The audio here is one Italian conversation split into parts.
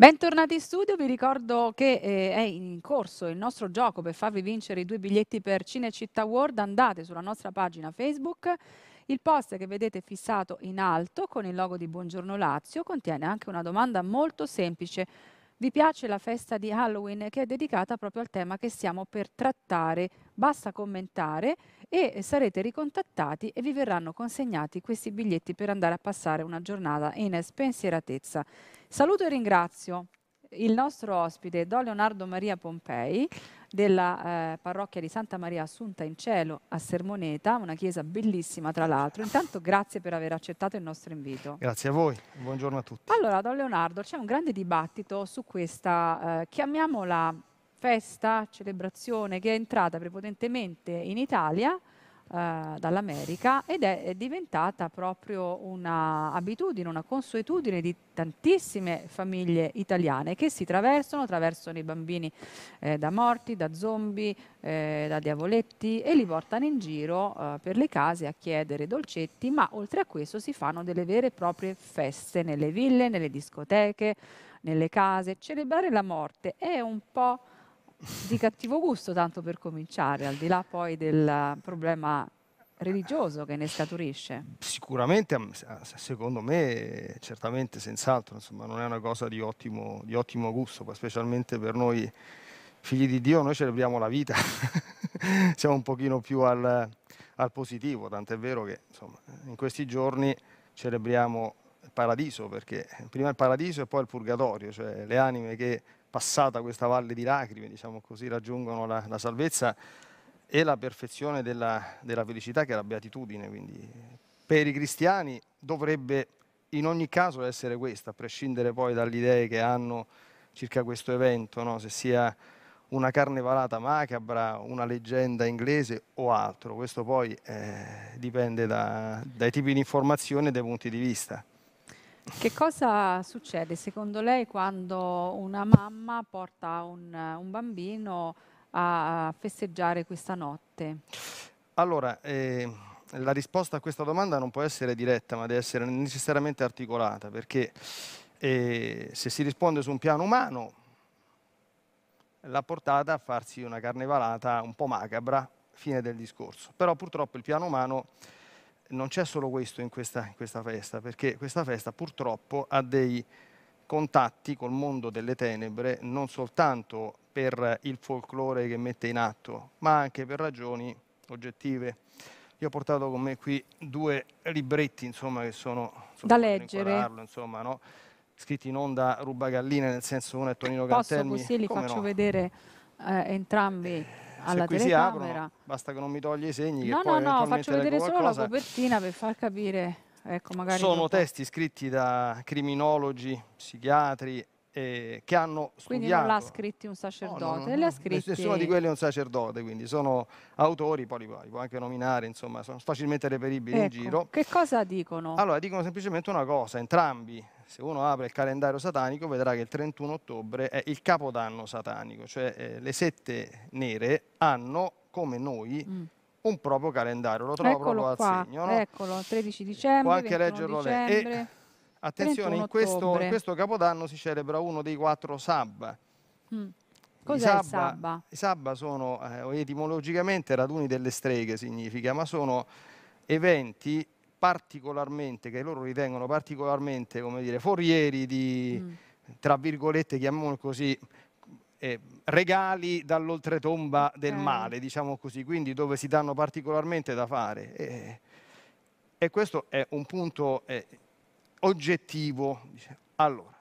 Bentornati in studio, vi ricordo che eh, è in corso il nostro gioco per farvi vincere i due biglietti per Cinecittà World, andate sulla nostra pagina Facebook, il post che vedete fissato in alto con il logo di Buongiorno Lazio contiene anche una domanda molto semplice vi piace la festa di Halloween che è dedicata proprio al tema che stiamo per trattare. Basta commentare e sarete ricontattati e vi verranno consegnati questi biglietti per andare a passare una giornata in spensieratezza. Saluto e ringrazio il nostro ospite Don Leonardo Maria Pompei della eh, parrocchia di Santa Maria Assunta in Cielo a Sermoneta, una chiesa bellissima tra l'altro. Intanto grazie per aver accettato il nostro invito. Grazie a voi, buongiorno a tutti. Allora, Don Leonardo, c'è un grande dibattito su questa, eh, chiamiamola festa, celebrazione, che è entrata prepotentemente in Italia eh, dall'America ed è, è diventata proprio un'abitudine, una consuetudine di tantissime famiglie italiane che si traversano, traversano i bambini eh, da morti, da zombie, eh, da diavoletti e li portano in giro eh, per le case a chiedere dolcetti, ma oltre a questo si fanno delle vere e proprie feste nelle ville, nelle discoteche, nelle case. Celebrare la morte è un po' di cattivo gusto, tanto per cominciare, al di là poi del problema religioso che ne scaturisce? Sicuramente, mm, ah, secondo me, certamente, senz'altro, insomma, non è una cosa di ottimo, di ottimo gusto, specialmente per noi figli di Dio, noi celebriamo la vita, siamo un pochino più al, al positivo, tant'è vero che insomma, in questi giorni celebriamo il paradiso, perché prima il paradiso e poi il purgatorio, cioè le anime che passata questa valle di lacrime, diciamo così, raggiungono la, la salvezza e la perfezione della, della, felicità che è la beatitudine. Quindi per i cristiani dovrebbe in ogni caso essere questa, a prescindere poi dalle idee che hanno circa questo evento, no? se sia una carnevalata macabra, una leggenda inglese o altro. Questo poi eh, dipende da, dai tipi di informazione e dai punti di vista. Che cosa succede secondo lei quando una mamma porta un, un bambino a festeggiare questa notte? Allora, eh, la risposta a questa domanda non può essere diretta, ma deve essere necessariamente articolata, perché eh, se si risponde su un piano umano, l'ha portata a farsi una carnevalata un po' macabra, fine del discorso. Però purtroppo il piano umano non c'è solo questo in questa, in questa, festa, perché questa festa purtroppo ha dei contatti col mondo delle tenebre, non soltanto per il folklore che mette in atto, ma anche per ragioni oggettive. Io ho portato con me qui due libretti, insomma, che sono... da leggere. Insomma, no? Scritti in onda rubagalline, nel senso uno è Tonino Posso Cantelmi. Posso così li Come faccio no? vedere eh, entrambi? alla qui telecamera. Si aprono, basta che non mi togli i segni. No, no, no, faccio vedere solo la copertina per far capire. Ecco, magari Sono testi scritti da criminologi, psichiatri eh, che hanno studiato. Quindi non l'ha scritti un sacerdote, no, no, no, li scritti... Nessuno di quelli è un sacerdote, quindi sono autori, poi li, li può anche nominare, insomma, sono facilmente reperibili ecco. in giro. Che cosa dicono? Allora, dicono semplicemente una cosa, entrambi, se uno apre il calendario satanico vedrà che il 31 ottobre è il capodanno satanico, cioè eh, le sette nere hanno come noi mm. un proprio calendario, lo trovo eccolo proprio qua, al segno. No? Eccolo, 13 dicembre, Può anche leggerlo dicembre, lei. E, attenzione, in questo, in questo, capodanno si celebra uno dei quattro sabba. Mm. Cos'è sabba, I sabba sono eh, etimologicamente raduni delle streghe, significa, ma sono eventi particolarmente, che loro ritengono particolarmente, come dire, forieri di, mm. tra virgolette, chiamiamolo così, eh, regali dall'oltretomba del okay. male, diciamo così, quindi dove si danno particolarmente da fare. E, e questo è un punto eh, oggettivo. Allora,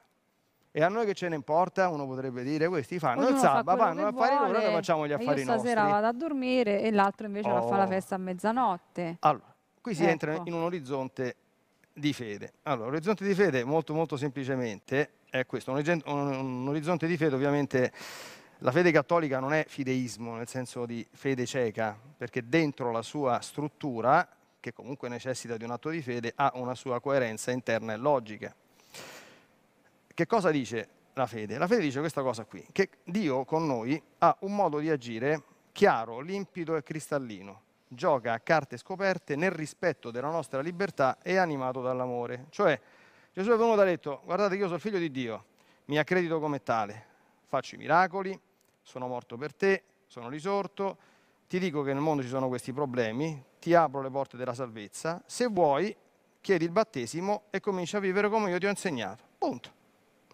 e a noi che ce ne importa? Uno potrebbe dire, questi fanno Ognuno il sabba, fa fanno affari loro, noi facciamo gli affari nostri. Io stasera vado a dormire e l'altro invece oh. la fa la oh. festa a mezzanotte. Allora, Qui si ecco. entra in un orizzonte di fede. Allora, l'orizzonte di fede, molto molto semplicemente, è questo. Un, un orizzonte di fede, ovviamente, la fede cattolica non è fideismo, nel senso di fede cieca, perché dentro la sua struttura, che comunque necessita di un atto di fede, ha una sua coerenza interna e logica. Che cosa dice la fede? La fede dice questa cosa qui, che Dio con noi ha un modo di agire chiaro, limpido e cristallino gioca a carte scoperte nel rispetto della nostra libertà e animato dall'amore. Cioè, Gesù è venuto e ha detto, guardate io sono il figlio di Dio, mi accredito come tale, faccio i miracoli, sono morto per te, sono risorto, ti dico che nel mondo ci sono questi problemi, ti apro le porte della salvezza, se vuoi chiedi il battesimo e cominci a vivere come io ti ho insegnato. Punto.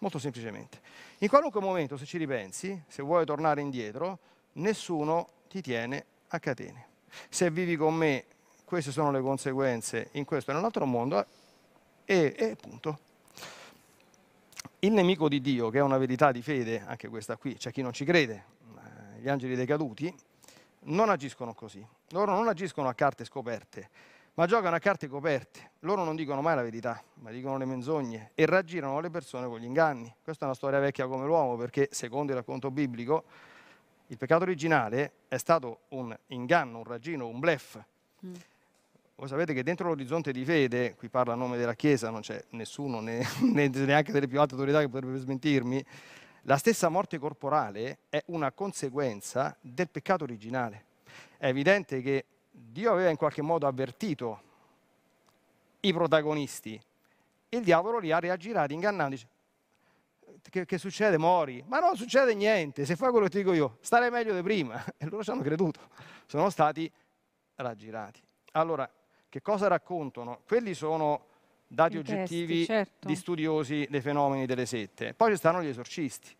Molto semplicemente. In qualunque momento, se ci ripensi, se vuoi tornare indietro, nessuno ti tiene a catene. Se vivi con me, queste sono le conseguenze in questo e nell'altro mondo, eh, e, e punto. Il nemico di Dio, che è una verità di fede, anche questa qui, c'è cioè chi non ci crede, eh, gli angeli decaduti, non agiscono così. Loro non agiscono a carte scoperte, ma giocano a carte coperte. Loro non dicono mai la verità, ma dicono le menzogne e raggirano le persone con gli inganni. Questa è una storia vecchia come l'uomo, perché secondo il racconto biblico il peccato originale è stato un inganno, un raggino, un blef. Mm. Voi sapete che dentro l'orizzonte di fede, qui parla a nome della Chiesa, non c'è nessuno, né, né neanche delle più alte autorità che potrebbe smentirmi, la stessa morte corporale è una conseguenza del peccato originale. È evidente che Dio aveva in qualche modo avvertito i protagonisti. Il diavolo li ha reagirati ingannandoci che, che, succede? Mori. Ma non succede niente, se fai quello che ti dico io, starei meglio di prima. E loro ci hanno creduto, sono stati raggirati. Allora, che cosa raccontano? Quelli sono dati I oggettivi testi, certo. di studiosi dei fenomeni delle sette. Poi ci stanno gli esorcisti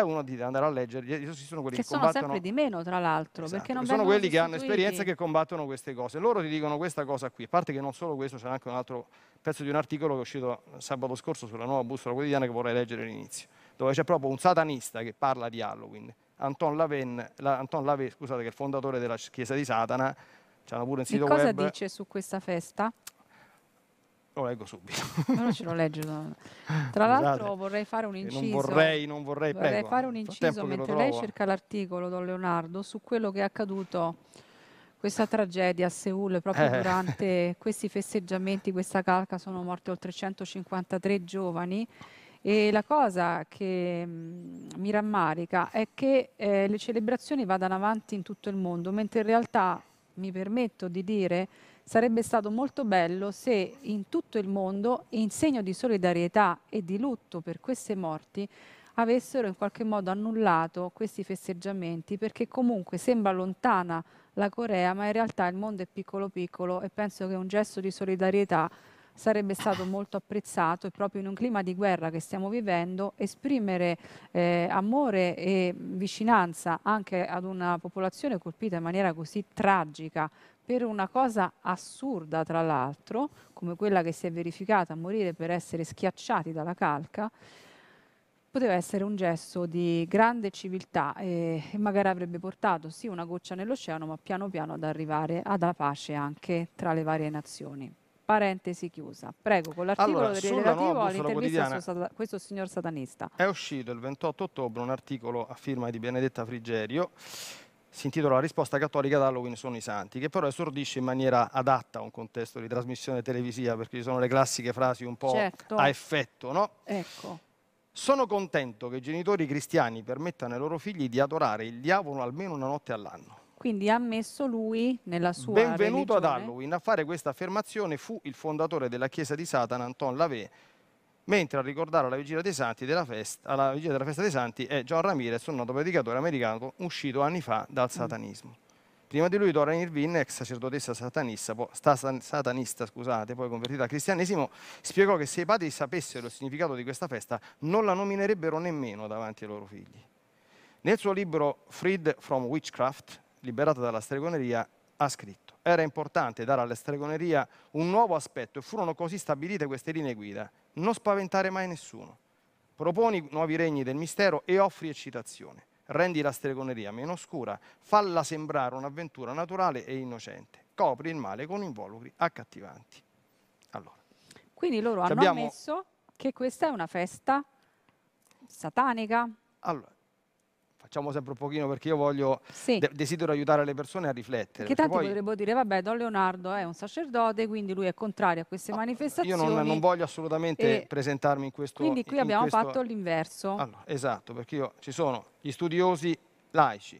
e uno di andare a leggere. Ci sono quelli che, che sono combattono... sempre di meno, tra l'altro. Esatto, sono quelli sostituiti. che hanno esperienza e che combattono queste cose. Loro ti dicono questa cosa qui. A parte che non solo questo, c'è anche un altro pezzo di un articolo che è uscito sabato scorso sulla nuova bussola quotidiana che vorrei leggere all'inizio, dove c'è proprio un satanista che parla di Halloween. Anton Laven, la, Anton Lavenne scusate, che è il fondatore della Chiesa di Satana, C'è pure un sito che cosa web. dice su questa festa? lo leggo subito. non ce lo legge. Tra l'altro vorrei fare un inciso. Non vorrei, non vorrei, vorrei prego. fare un inciso mentre lei cerca l'articolo, Don Leonardo, su quello che è accaduto questa tragedia a Seul proprio eh. durante questi festeggiamenti, questa calca, sono morti oltre 153 giovani. E la cosa che mh, mm, mi rammarica è che eh, le celebrazioni vadano avanti in tutto il mondo, mentre in realtà, mi permetto di dire, sarebbe stato molto bello se in tutto il mondo, in segno di solidarietà e di lutto per queste morti, avessero in qualche modo annullato questi festeggiamenti perché comunque sembra lontana la Corea, ma in realtà il mondo è piccolo piccolo e penso che un gesto di solidarietà sarebbe stato molto apprezzato e proprio in un clima di guerra che stiamo vivendo esprimere eh, amore e vicinanza anche ad una popolazione colpita in maniera così tragica per una cosa assurda, tra l'altro, come quella che si è verificata a morire per essere schiacciati dalla calca, poteva essere un gesto di grande civiltà e, e magari avrebbe portato sì una goccia nell'oceano, ma piano piano ad arrivare alla pace anche tra le varie nazioni. Parentesi chiusa. Prego, con l'articolo allora, relativo all'intervista a questo signor satanista. È uscito il 28 ottobre un articolo a firma di Benedetta Frigerio si intitola La risposta cattolica ad Halloween sono i santi, che però esordisce in maniera adatta a un contesto di trasmissione televisiva, perché ci sono le classiche frasi un po' certo. a effetto, no? Ecco. Sono contento che i genitori cristiani permettano ai loro figli di adorare il diavolo almeno una notte all'anno. Quindi ha messo lui nella sua Benvenuto religione. ad Halloween. A fare questa affermazione fu il fondatore della Chiesa di Satana, Anton Lavée, mentre a ricordare alla vigilia, festa, alla vigilia, della festa dei santi è John Ramirez, un noto predicatore americano uscito anni fa dal satanismo. Prima di lui Doran Irvine, ex sacerdotessa satanista, po, satanista scusate, poi convertita al cristianesimo, spiegò che se i padri sapessero il significato di questa festa non la nominerebbero nemmeno davanti ai loro figli. Nel suo libro Freed from Witchcraft, liberata dalla stregoneria, ha scritto era importante dare alla stregoneria un nuovo aspetto e furono così stabilite queste linee guida non spaventare mai nessuno. Proponi nuovi regni del mistero e offri eccitazione. Rendi la stregoneria meno oscura, falla sembrare un'avventura naturale e innocente. Copri il male con involucri accattivanti. Allora. Quindi loro hanno ammesso che questa è una festa satanica. Allora, facciamo sempre un pochino perché io voglio, sì. de desidero aiutare le persone a riflettere. Che tanti poi... potrebbero dire, vabbè, Don Leonardo è un sacerdote, quindi lui è contrario a queste no, ah, manifestazioni. Io non, non voglio assolutamente e... presentarmi in questo... Quindi qui abbiamo questo... fatto l'inverso. Allora, esatto, perché io, ci sono gli studiosi laici,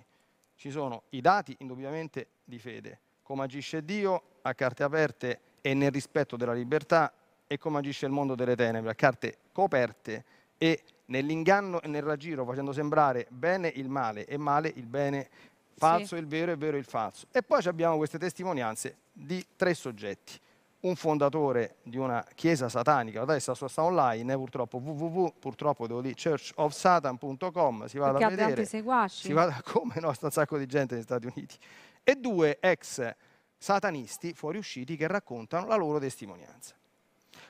ci sono i dati indubbiamente di fede, come agisce Dio a carte aperte e nel rispetto della libertà e come agisce il mondo delle tenebre a carte coperte e nell'inganno e nel raggiro, facendo sembrare bene il male e male il bene, falso sì. il vero e vero il falso. E poi abbiamo queste testimonianze di tre soggetti. Un fondatore di una chiesa satanica, adesso sta, sta online, purtroppo www, purtroppo devo dire, churchofsatan.com, si va a vedere. Si va come no, sta un sacco di gente negli Stati Uniti. E due ex satanisti fuoriusciti che raccontano la loro testimonianza.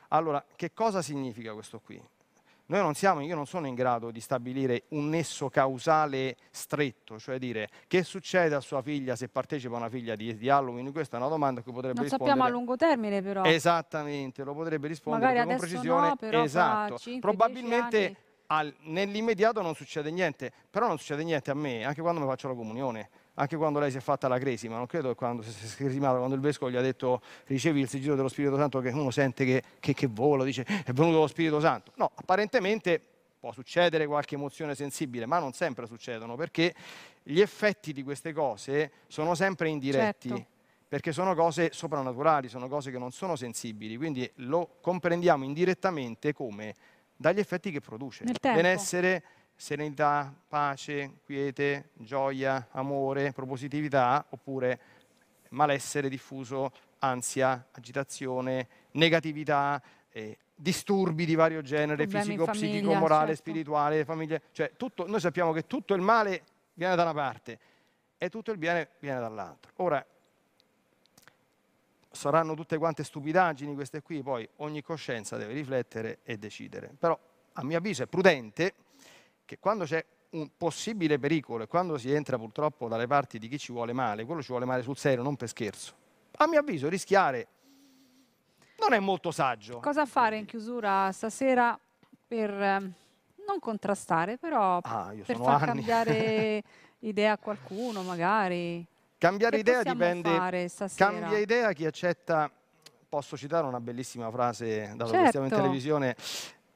Allora, che cosa significa questo qui? Noi non siamo, io non sono in grado di stabilire un nesso causale stretto, cioè dire che succede a sua figlia se partecipa a una figlia di, di Halloween, questa è una domanda che potrebbe non rispondere. Non sappiamo a lungo termine però. Esattamente, lo potrebbe rispondere con precisione. No, però esatto. 5, Probabilmente al, nell'immediato non succede niente, però non succede niente a me, anche quando mi faccio la comunione anche quando lei si è fatta la cresima, non credo che quando si è cresimata, quando il vescovo gli ha detto ricevi il sigillo dello Spirito Santo, che uno sente che, che, che vola, dice è venuto lo Spirito Santo. No, apparentemente può succedere qualche emozione sensibile, ma non sempre succedono perché gli effetti di queste cose sono sempre indiretti. Certo. Perché sono cose soprannaturali, sono cose che non sono sensibili, quindi lo comprendiamo indirettamente come dagli effetti che produce. Benessere, serenità, pace, quiete, gioia, amore, propositività, oppure malessere diffuso, ansia, agitazione, negatività, eh, disturbi di vario genere, Problemi fisico, famiglia, psichico, morale, certo. spirituale, famiglia. Cioè, tutto, noi sappiamo che tutto il male viene da una parte e tutto il bene viene dall'altra. Ora, saranno tutte quante stupidaggini queste qui, poi ogni coscienza deve riflettere e decidere. Però, a mio avviso, è prudente che quando c'è un possibile pericolo e quando si entra purtroppo dalle parti di chi ci vuole male, quello ci vuole male sul serio, non per scherzo. A mio avviso rischiare non è molto saggio. Cosa fare in chiusura stasera per ehm, non contrastare, però ah, per far anni. cambiare idea a qualcuno magari? Cambiare che idea dipende. Cambia idea chi accetta. Posso citare una bellissima frase, dato certo. che siamo in televisione,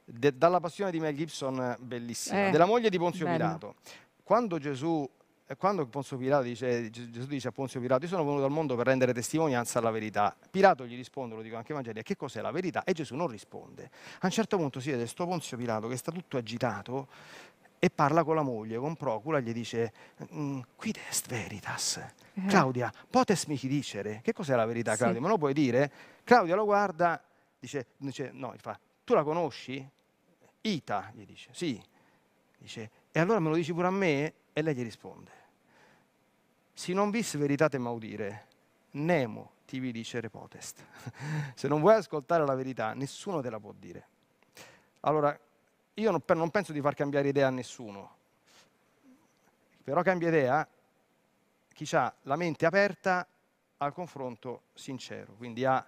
de, dalla passione di Mel Gibson, eh, bellissima, eh. della moglie di Ponzio Bello. Pilato. Quando Gesù eh, quando Ponzio Pilato dice, eh, Gesù dice a Ponzio Pilato, io sono venuto al mondo per rendere testimonianza alla verità. Pilato gli risponde, lo dico anche i Vangeli, che cos'è la verità? E Gesù non risponde. A un certo punto si vede sto Ponzio Pilato che sta tutto agitato e parla con la moglie, con Procula, gli dice, mm, quid est veritas? Claudia, potes mihi dicere? Che cos'è la verità, Claudia? Sì. Me lo puoi dire? Claudia lo guarda, dice, dice no, fa, tu la conosci? Ita, gli dice, sì. Dice, e allora me lo dici pure a me? E lei gli risponde, se non vis veritate maudire, nemo ti vi dice repotest. Se non vuoi ascoltare la verità, nessuno te la può dire. Allora, io non, penso di far cambiare idea a nessuno, però cambia idea chi ha la mente aperta al confronto sincero, quindi a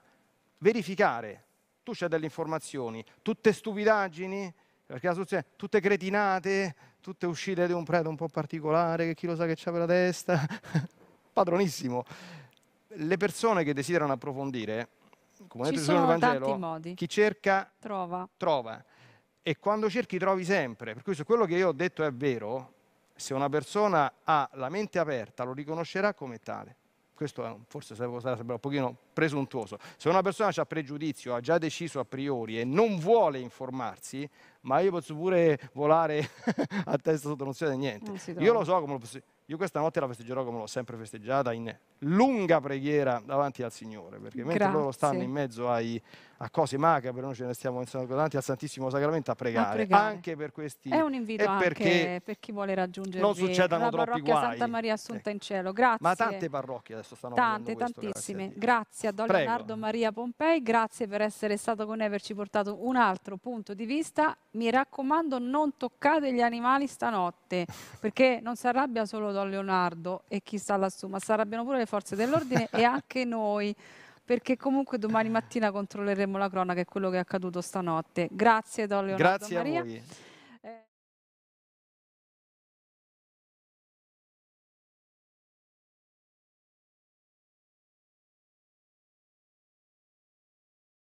verificare. Tu c'hai delle informazioni, tutte stupidaggini, perché la soluzione è tutte cretinate, tutte uscite di un prete un po' particolare, che chi lo sa che c'ha per la testa, padronissimo. Le persone che desiderano approfondire, come detto sono Vangelo, modi. chi cerca trova. trova. E quando cerchi trovi sempre. Per cui se quello che io ho detto è vero, se una persona ha la mente aperta lo riconoscerà come tale questo forse sarà un pochino presuntuoso. Se una persona ha pregiudizio, ha già deciso a priori e non vuole informarsi, ma io posso pure volare a testa sotto, non succede niente. Non io lo so come lo posso... Io questa notte la festeggerò come l'ho sempre festeggiata, in lunga preghiera davanti al Signore, perché mentre Grazie. loro stanno in mezzo ai, a cose macabre, noi ce ne stiamo davanti al Santissimo Sacramento a pregare, a pregare. anche per questi È un invito anche per chi vuole raggiungere non succedano la parrocchia guai. Santa Maria Assunta eh. in Cielo. Grazie. Ma tante parrocchie adesso stanno Tante, questo, tantissime. Grazie, grazie a Don Prego. Leonardo Maria Pompei, grazie per essere stato con noi e averci portato un altro punto di vista. Mi raccomando, non toccate gli animali stanotte, perché non si arrabbia solo Don Leonardo e chi sta lassù, ma si arrabbiano pure le forze dell'ordine e anche noi perché comunque domani mattina controlleremo la cronaca e quello che è accaduto stanotte. Grazie Don Leonardo Grazie Maria. a voi.